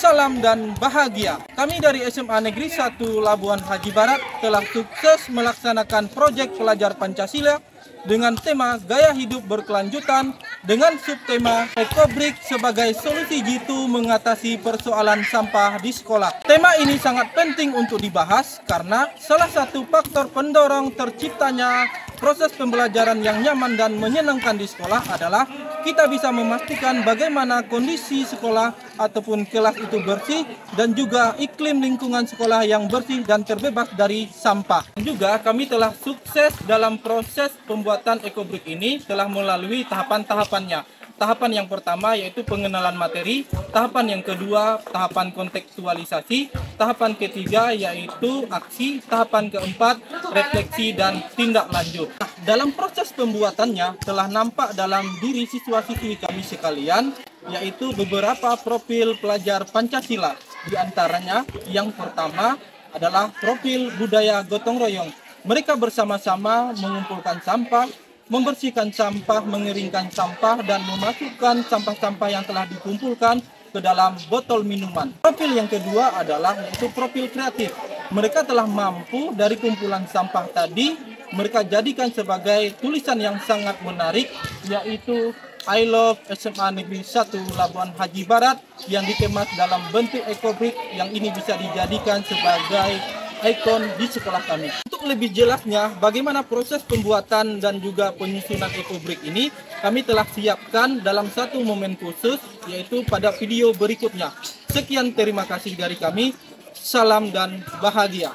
salam dan bahagia. Kami dari SMA Negeri 1 Labuan Haji Barat telah sukses melaksanakan proyek pelajar Pancasila dengan tema gaya hidup berkelanjutan dengan subtema Ekobrik sebagai solusi jitu mengatasi persoalan sampah di sekolah. Tema ini sangat penting untuk dibahas karena salah satu faktor pendorong terciptanya proses pembelajaran yang nyaman dan menyenangkan di sekolah adalah kita bisa memastikan bagaimana kondisi sekolah ataupun kelas itu bersih dan juga iklim lingkungan sekolah yang bersih dan terbebas dari sampah. Juga kami telah sukses dalam proses pembuatan ekobrik ini telah melalui tahapan-tahapan tahapannya. Tahapan yang pertama yaitu pengenalan materi, tahapan yang kedua tahapan kontekstualisasi, tahapan ketiga yaitu aksi, tahapan keempat refleksi dan tindak lanjut. Nah, dalam proses pembuatannya telah nampak dalam diri siswa-siswi kami sekalian yaitu beberapa profil pelajar Pancasila. Di antaranya yang pertama adalah profil budaya gotong royong. Mereka bersama-sama mengumpulkan sampah membersihkan sampah, mengeringkan sampah, dan memasukkan sampah-sampah yang telah dikumpulkan ke dalam botol minuman. Profil yang kedua adalah yaitu profil kreatif. Mereka telah mampu dari kumpulan sampah tadi, mereka jadikan sebagai tulisan yang sangat menarik, yaitu I Love SMA Negeri 1 Labuan Haji Barat yang dikemas dalam bentuk ekobrik yang ini bisa dijadikan sebagai ikon di sekolah kami. Untuk lebih jelasnya bagaimana proses pembuatan dan juga penyusunan ekobrik ini, kami telah siapkan dalam satu momen khusus yaitu pada video berikutnya. Sekian terima kasih dari kami. Salam dan bahagia.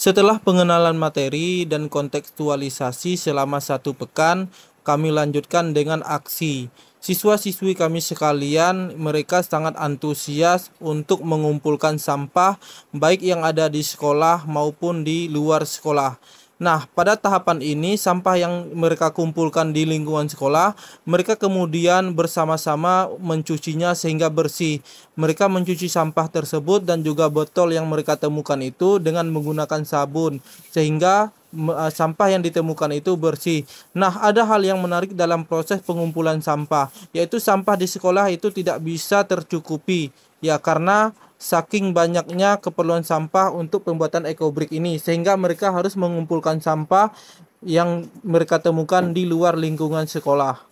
Setelah pengenalan materi dan kontekstualisasi selama satu pekan, kami lanjutkan dengan aksi. Siswa-siswi kami sekalian, mereka sangat antusias untuk mengumpulkan sampah, baik yang ada di sekolah maupun di luar sekolah. Nah, pada tahapan ini, sampah yang mereka kumpulkan di lingkungan sekolah, mereka kemudian bersama-sama mencucinya sehingga bersih. Mereka mencuci sampah tersebut dan juga botol yang mereka temukan itu dengan menggunakan sabun, sehingga Eh, sampah yang ditemukan itu bersih. Nah, ada hal yang menarik dalam proses pengumpulan sampah, yaitu sampah di sekolah itu tidak bisa tercukupi, ya karena saking banyaknya keperluan sampah untuk pembuatan ekobrik ini, sehingga mereka harus mengumpulkan sampah yang mereka temukan di luar lingkungan sekolah.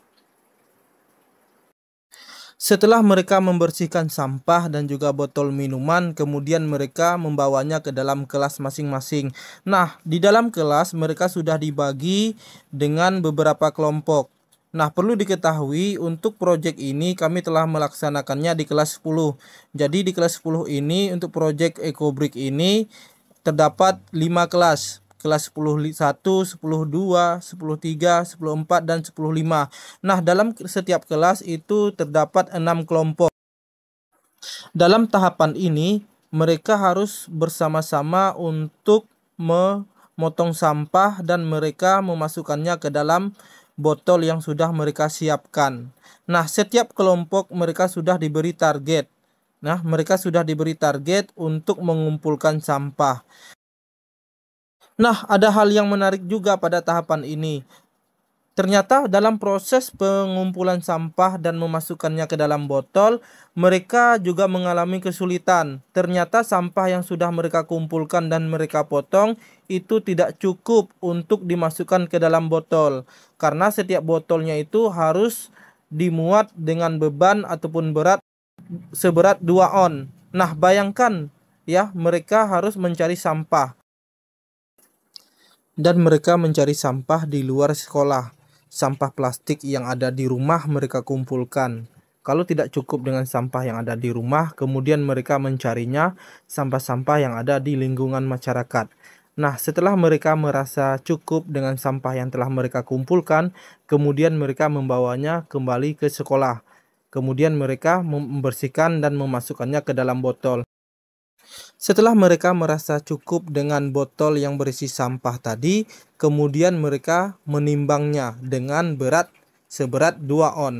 Setelah mereka membersihkan sampah dan juga botol minuman, kemudian mereka membawanya ke dalam kelas masing-masing. Nah, di dalam kelas mereka sudah dibagi dengan beberapa kelompok. Nah, perlu diketahui untuk proyek ini kami telah melaksanakannya di kelas 10. Jadi di kelas 10 ini untuk proyek EcoBrick ini terdapat 5 kelas kelas 10 1, 10 2, 10 3, 10 4 dan 10 5. Nah, dalam setiap kelas itu terdapat 6 kelompok. Dalam tahapan ini, mereka harus bersama-sama untuk memotong sampah dan mereka memasukkannya ke dalam botol yang sudah mereka siapkan. Nah, setiap kelompok mereka sudah diberi target. Nah, mereka sudah diberi target untuk mengumpulkan sampah. Nah, ada hal yang menarik juga pada tahapan ini. Ternyata dalam proses pengumpulan sampah dan memasukkannya ke dalam botol, mereka juga mengalami kesulitan. Ternyata sampah yang sudah mereka kumpulkan dan mereka potong itu tidak cukup untuk dimasukkan ke dalam botol. Karena setiap botolnya itu harus dimuat dengan beban ataupun berat seberat 2 on. Nah, bayangkan ya, mereka harus mencari sampah dan mereka mencari sampah di luar sekolah. Sampah plastik yang ada di rumah mereka kumpulkan. Kalau tidak cukup dengan sampah yang ada di rumah, kemudian mereka mencarinya sampah-sampah yang ada di lingkungan masyarakat. Nah, setelah mereka merasa cukup dengan sampah yang telah mereka kumpulkan, kemudian mereka membawanya kembali ke sekolah. Kemudian mereka membersihkan dan memasukkannya ke dalam botol. Setelah mereka merasa cukup dengan botol yang berisi sampah tadi, kemudian mereka menimbangnya dengan berat seberat 2 on.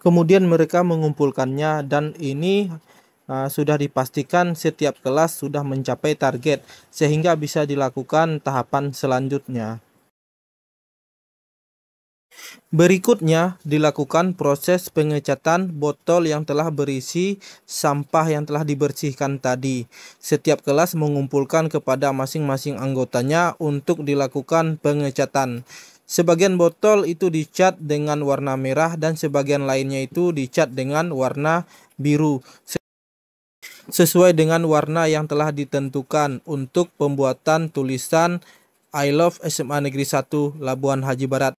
Kemudian mereka mengumpulkannya dan ini uh, sudah dipastikan setiap kelas sudah mencapai target sehingga bisa dilakukan tahapan selanjutnya. Berikutnya, dilakukan proses pengecatan botol yang telah berisi sampah yang telah dibersihkan tadi. Setiap kelas mengumpulkan kepada masing-masing anggotanya untuk dilakukan pengecatan. Sebagian botol itu dicat dengan warna merah dan sebagian lainnya itu dicat dengan warna biru sesuai dengan warna yang telah ditentukan untuk pembuatan tulisan I Love SMA Negeri 1 Labuan Haji Barat.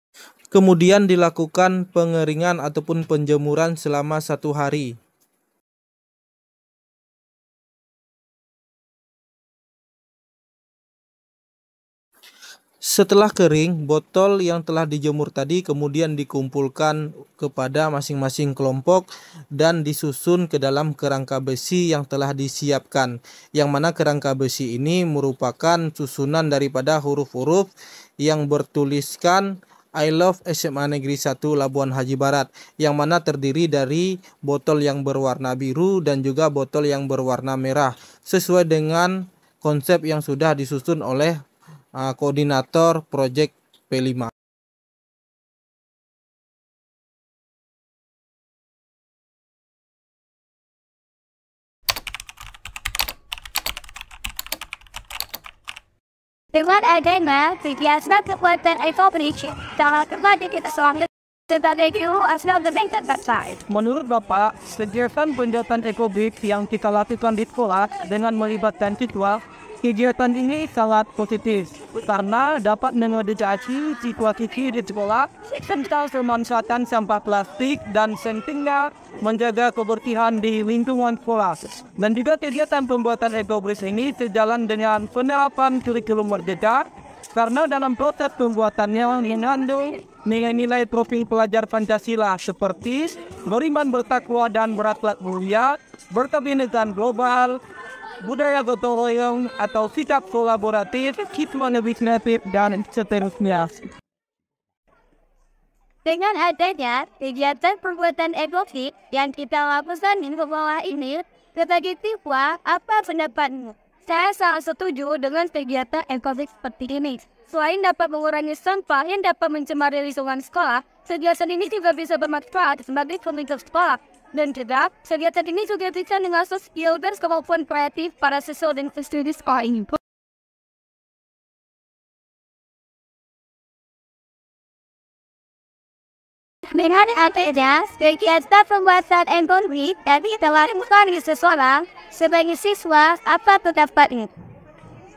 Kemudian dilakukan pengeringan ataupun penjemuran selama satu hari. Setelah kering, botol yang telah dijemur tadi kemudian dikumpulkan kepada masing-masing kelompok dan disusun ke dalam kerangka besi yang telah disiapkan. Yang mana kerangka besi ini merupakan susunan daripada huruf-huruf yang bertuliskan I Love SMA Negeri 1 Labuan Haji Barat yang mana terdiri dari botol yang berwarna biru dan juga botol yang berwarna merah sesuai dengan konsep yang sudah disusun oleh uh, koordinator proyek P5. Dengan adanya kebiasaan kekuatan ekonomi, dalam kembali kita selamat Menurut Bapak, sediakan pendataan ekobrik yang kita lakukan di sekolah dengan melibatkan siswa Kegiatan ini sangat positif karena dapat mengedukasi siswa siswi di sekolah tentang pemanfaatan sampah plastik dan pentingnya menjaga kebersihan di lingkungan sekolah. Dan juga kegiatan pembuatan ekobris ini sejalan dengan penerapan kurikulum merdeka karena dalam proses pembuatannya mengandung nilai-nilai profil pelajar Pancasila seperti beriman bertakwa dan berakhlak mulia, berkebinekaan global, budaya gotong royong atau sikap kolaboratif, kita lebih dan seterusnya. Dengan adanya kegiatan perbuatan ekologis yang kita lakukan di sekolah ini, sebagai siswa, apa pendapatmu? Saya sangat setuju dengan kegiatan ekologis seperti ini. Selain dapat mengurangi sampah yang dapat mencemari lingkungan sekolah, kegiatan ini juga bisa bermanfaat sebagai komunitas sekolah dan gerak. Kegiatan ini juga bisa mengasuh skill dan kemampuan kreatif para siswa dan studi sekolah ini. Dengan adanya kegiatan pembuatan ekonomi kami telah di seseorang sebagai siswa apa pendapatnya?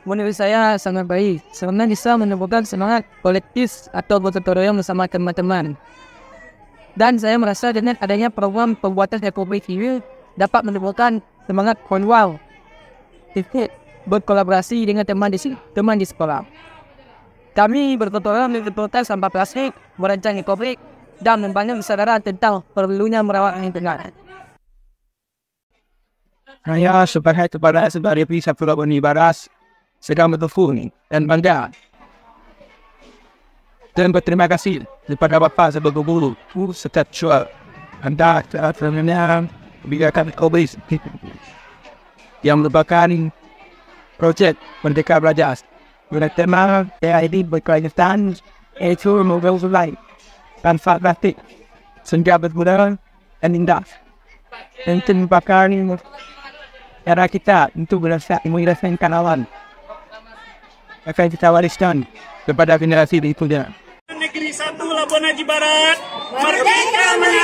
Menurut saya sangat baik, karena bisa menemukan semangat kolektif atau bersama teman-teman. dan saya merasa dengan adanya program pembuatan ekobri ini dapat menimbulkan semangat konwal tiket berkolaborasi dengan teman di teman di sekolah. Kami bertutorial mengenai sampah plastik, merancang ekobri dan membangun kesadaran tentang perlunya merawat lingkungan. Saya sebagai kepada sebagai pihak pelabuhan Ibaras sedang betul bertelefon dan bangga dan berterima kasih kepada Bapak sebagai guru setiap cua anda telah mendengar kebijakan OBIS yang merupakan projek Merdeka Belajar dengan tema TID berkelanjutan yaitu mobil sulai. tanpa plastik senjata berguna dan indah dan itu merupakan era kita untuk merasakan kanalan akan kita wariskan kepada generasi berikutnya. Negeri satu Labuan Haji Barat merdeka merdeka